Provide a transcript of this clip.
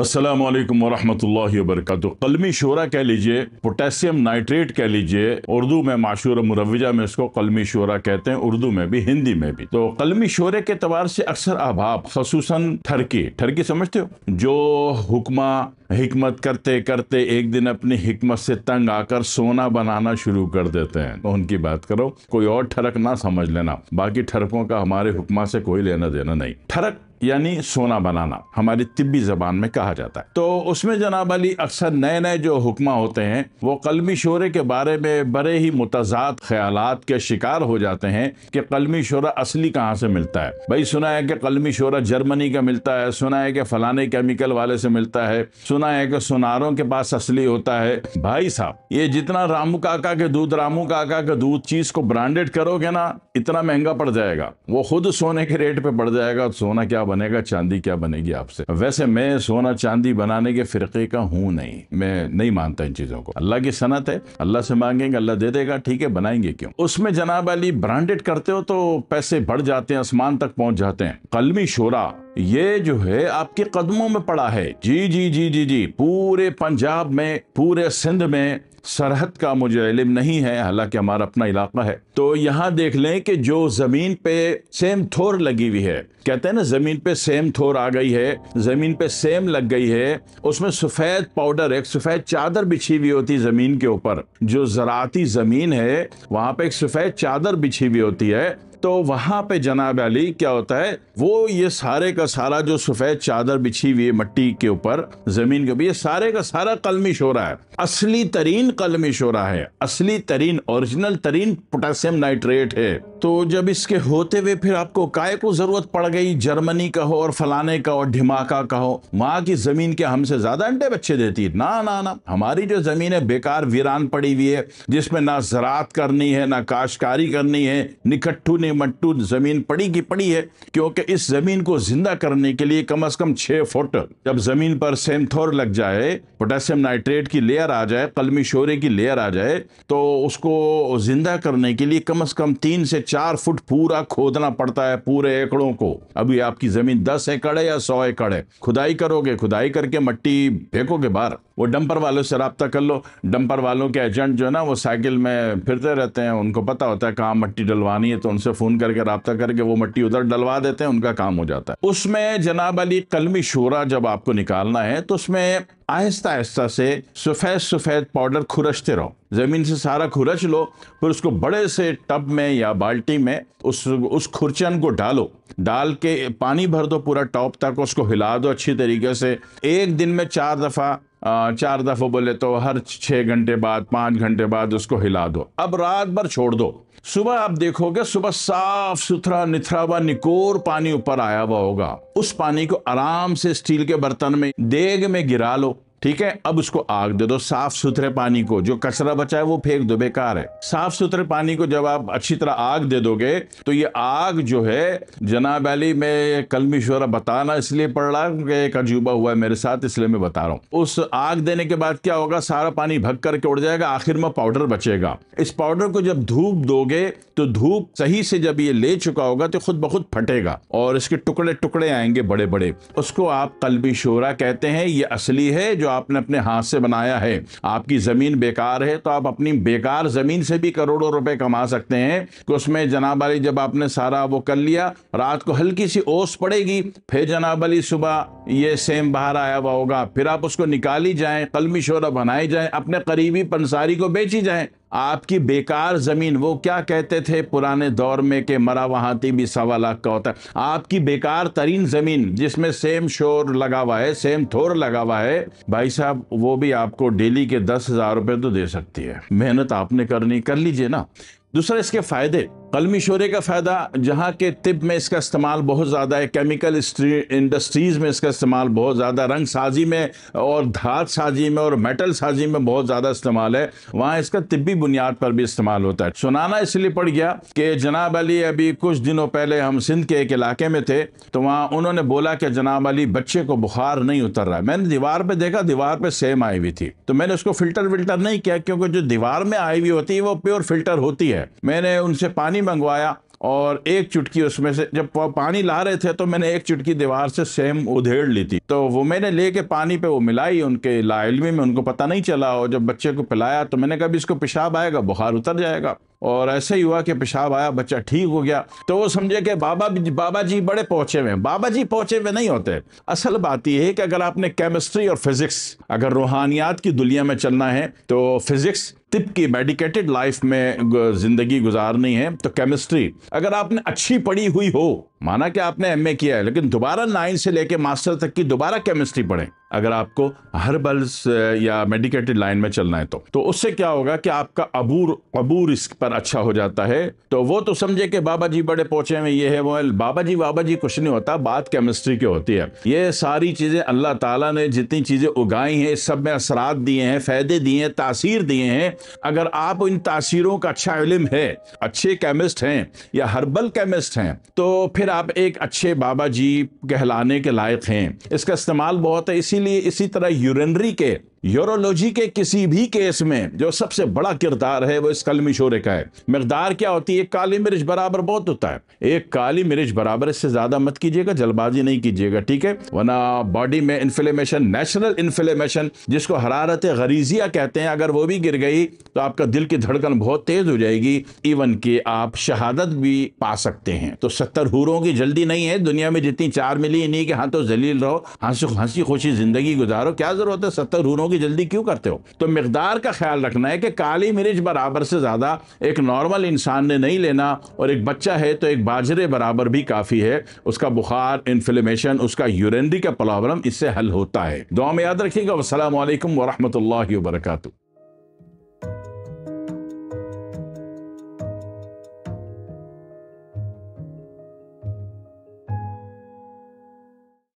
असलम वरहमल वरक कलमी शोरा कह लीजिए पोटेशियम नाइट्रेट कह लीजिए उर्दू में माशूर मुरवजा में इसको कलमी शोरा कहते हैं उर्दू में भी हिंदी में भी तो कलमी शोरे के तबार से अक्सर अभाव खसूस ठरकी ठरकी समझते हो जो हुक्मा हिकमत करते करते एक दिन अपनी हिकमत से तंग आकर सोना बनाना शुरू कर देते हैं तो उनकी बात करो कोई और ठरक ना समझ लेना बाकी ठरकों का हमारे हुक्मा से कोई लेना देना नहीं ठरक यानी सोना बनाना हमारी तिब्बी जबान में कहा जाता है तो उसमें जनाब अली अक्सर नए नए जो हुक्मा होते हैं वो कलमी शोरे के बारे में बड़े ही मुतजाद ख्याल के शिकार हो जाते हैं कि कलमी शोरा असली कहाँ से मिलता है भाई सुना है कि कलमी शोरा जर्मनी का मिलता है सुना है कि फलाने केमिकल वाले से मिलता है सुना है कि सुनारों के पास असली होता है भाई साहब ये जितना रामू काका के दूध रामू काका के दूध चीज को ब्रांडेड करोगे ना इतना महंगा पड़ जाएगा वो खुद सोने के रेट पे पड़ जाएगा सोना क्या बनेगा चांदी क्या बनेगी आपसे वैसे मैं सोना चांदी बनाने के फिरके का हूं नहीं मैं नहीं मानता इन चीजों को अल्लाह की सनत है अल्लाह से मांगेंगे अल्लाह दे देगा ठीक है बनाएंगे क्यों उसमें जनाब अली ब्रांडेड करते हो तो पैसे बढ़ जाते हैं आसमान तक पहुंच जाते हैं कलमी शोरा ये जो है आपके कदमों में पड़ा है जी जी जी जी जी पूरे पंजाब में पूरे सिंध में सरहद का मुझे इलम नहीं है हालांकि हमारा अपना इलाका है तो यहाँ देख लें कि जो ज़मीन पे सेम थोर लगी हुई है कहते हैं ना ज़मीन पे सेम थोर आ गई है ज़मीन पे सेम लग गई है उसमें सफ़ेद पाउडर एक सफ़ेद चादर बिछी हुई होती है ज़मीन के ऊपर जो ज़राती ज़मीन है वहां पे एक सफ़ेद चादर बिछी हुई होती है तो वहां पे जनाब अली क्या होता है वो ये सारे का सारा जो सफेद चादर बिछी हुई है मट्टी के ऊपर जमीन के ऊपर ये सारे का सारा कलमिश हो रहा है असली तरीन कलमिश हो रहा है असली तरीन ओरिजिनल तरीन पोटेशियम नाइट्रेट है तो जब इसके होते हुए फिर आपको काय को जरूरत पड़ गई जर्मनी का हो और फलाने का और ढिमाका का हो वहां की जमीन के हमसे ज्यादा अंडे बच्चे देती है ना ना ना हमारी जो जमीन है बेकार वीरान पड़ी हुई है जिसमें ना जरात करनी है ना काश्तकारी करनी है निकट्ठू ने मट्टू जमीन पड़ी की पड़ी है क्योंकि इस जमीन को जिंदा करने के लिए कम अज कम छह फुट जब जमीन पर सेंथोर लग जाए पोटेशियम नाइट्रेट की लेयर आ जाए कलमी शोरे की लेयर आ जाए तो उसको जिंदा करने के लिए कम अज कम तीन से चार फुट पूरा खोदना पड़ता है पूरे एकड़ों को अभी आपकी जमीन दस एकड़ है या सौ एकड़ है खुदाई करोगे खुदाई करके मट्टी फेंकोगे बाहर वो डंपर वालों से रबता कर लो डंपर वालों के एजेंट जो है ना वो साइकिल में फिरते रहते हैं उनको पता होता है कहाँ मट्टी डलवानी है तो उनसे फ़ोन करके रबता करके वो मट्टी उधर डलवा देते हैं उनका काम हो जाता है उसमें जनाब अली कलमी शोरा जब आपको निकालना है तो उसमें आहिस्ता आहिस्ता से सफ़ेद सफ़ेद पाउडर खुरचते रहो ज़मीन से सारा खुरच लो फिर उसको बड़े से टब में या बाल्टी में उस उस खुरचन को डालो डाल के पानी भर दो पूरा टॉप तक उसको हिला दो अच्छी तरीके से एक दिन में चार दफ़ा चार दफ़ा बोले तो हर छः घंटे बाद पाँच घंटे बाद उसको हिला दो अब रात भर छोड़ दो सुबह आप देखोगे सुबह साफ सुथरा निथरा हुआ निकोर पानी ऊपर आया हुआ होगा उस पानी को आराम से स्टील के बर्तन में देग में गिरा लो ठीक है अब उसको आग दे दो साफ सुथरे पानी को जो कचरा बचा है वो फेंक दो बेकार है साफ सुथरे पानी को जब आप अच्छी तरह आग दे दोगे तो ये आग जो है जनाब अली में कलमीश्वरा बताना इसलिए पड़ रहा है एक अजूबा हुआ है मेरे साथ इसलिए मैं बता रहा हूँ उस आग देने के बाद क्या होगा सारा पानी भग करके उड़ जाएगा आखिर में पाउडर बचेगा इस पाउडर को जब धूप दोगे तो धूप सही से जब ये ले चुका होगा तो खुद ब खुद फटेगा और इसके टुकड़े टुकड़े आएंगे बड़े बड़े उसको आप कलबी शोरा कहते हैं ये असली है जो आपने अपने हाथ से बनाया है आपकी ज़मीन बेकार है तो आप अपनी बेकार ज़मीन से भी करोड़ों रुपए कमा सकते हैं कि उसमें जनाब अली जब आपने सारा वो कर लिया रात को हल्की सी ओस पड़ेगी फिर जनाब अली सुबह ये सेम बाहर आया हुआ होगा फिर आप उसको निकाली जाए कलमी शोरा बनाई जाए अपने करीबी पंसारी को बेची जाए आपकी बेकार ज़मीन वो क्या कहते थे पुराने दौर में के मरा वहाँ भी सवा लाख का होता है आपकी बेकार तरीन ज़मीन जिसमें सेम शोर लगा हुआ है सेम थोर लगा हुआ है भाई साहब वो भी आपको डेली के दस हज़ार रुपए तो दे सकती है मेहनत आपने करनी कर लीजिए ना दूसरा इसके फ़ायदे कलमी शोरे का फ़ायदा जहाँ के तिब में इसका इस्तेमाल बहुत ज़्यादा है केमिकल इंडस्ट्रीज़ में इसका इस्तेमाल बहुत ज़्यादा रंग साजी में और धात साजी में और मेटल साजी में बहुत ज़्यादा इस्तेमाल है वहाँ इसका तिब्बी बुनियाद पर भी इस्तेमाल होता है सुनाना इसलिए पड़ गया कि जनाब अली अभी कुछ दिनों पहले हम सिंध के एक इलाके में थे तो वहाँ उन्होंने बोला कि जनाब अली बच्चे को बुखार नहीं उतर रहा मैंने दीवार पर देखा दीवार पर सेम आई हुई थी तो मैंने उसको फ़िल्टर विल्टर नहीं किया क्योंकि जो दीवार में आई हुई होती है वो प्योर फिल्टर होती है मैंने उनसे पानी मंगवाया और एक चुटकी उसमें से जब पानी ला रहे थे तो मैंने एक चुटकी दीवार से सेम उधेड़ ली थी तो वो मैंने लेके पानी पे वो मिलाई उनके लाइलमी में उनको पता नहीं चला और जब बच्चे को पिलाया तो मैंने कहा इसको पेशाब आएगा बुखार उतर जाएगा और ऐसे ही हुआ कि पेशाब आया बच्चा ठीक हो गया तो वो समझे कि बाबा बाबा जी बड़े पहुंचे हुए हैं बाबा जी पहुंचे हुए नहीं होते असल बात यह है कि अगर आपने केमिस्ट्री और फिजिक्स अगर रूहानियात की दुनिया में चलना है तो फिजिक्स तिब की मेडिकेटेड लाइफ में ज़िंदगी गुजारनी है तो केमिस्ट्री अगर आपने अच्छी पढ़ी हुई हो माना कि आपने एमए किया है लेकिन दोबारा नाइन से लेके मास्टर तक की दोबारा केमिस्ट्री पढ़ें अगर आपको हर्बल्स या मेडिकेटेड लाइन में चलना है तो तो उससे क्या होगा कि आपका अबूर अबूर इस पर अच्छा हो जाता है तो वो तो समझे कि बाबा जी बड़े पहुंचे में ये है वो है बाबा जी बाबा जी कुछ नहीं होता बात केमिस्ट्री की होती है ये सारी चीज़ें अल्लाह ताला ने जितनी चीज़ें उगाई हैं सब में असरात दिए हैं फ़ायदे दिए हैं तासीर दिए हैं अगर आप इन तासीरों का अच्छा इलम है अच्छे केमिस्ट हैं या हर्बल केमिस्ट हैं तो फिर फिर आप एक अच्छे बाबा जी कहलाने के लायक हैं इसका इस्तेमाल बहुत है इसीलिए इसी तरह यूरनरी के यूरोलॉजी के किसी भी केस में जो सबसे बड़ा किरदार है वो इस कलमी शोरे का है मकदार क्या होती है काली मिर्च बराबर बहुत होता है एक काली मिर्च बराबर इससे ज्यादा मत कीजिएगा जल्दबाजी नहीं कीजिएगा ठीक है वरना बॉडी में इन्फ्लेमेशन नेशनल इन्फ्लेमेशन जिसको हरारत गरीजिया कहते हैं अगर वो भी गिर गई तो आपका दिल की धड़कन बहुत तेज हो जाएगी इवन कि आप शहादत भी पा सकते हैं तो सत्तर हूरों की जल्दी नहीं है दुनिया में जितनी चार मिली इन्हीं के हाथों जलील रहो हंसी हंसी खुशी जिंदगी गुजारो क्या जरूरत है सत्तर हूरों की की जल्दी क्यों करते हो तो मकदार का ख्याल रखना है कि काली मिर्च बराबर से ज़्यादा एक नॉर्मल इंसान ने नहीं लेना और एक बच्चा है तो एक बाजरे बराबर भी काफ़ी है उसका बुखार इन्फ्लेमेशन उसका यूरेंडी का प्रॉब्लम इससे हल होता है दुआ में याद रखिएगा वालकम वरहमल वर्का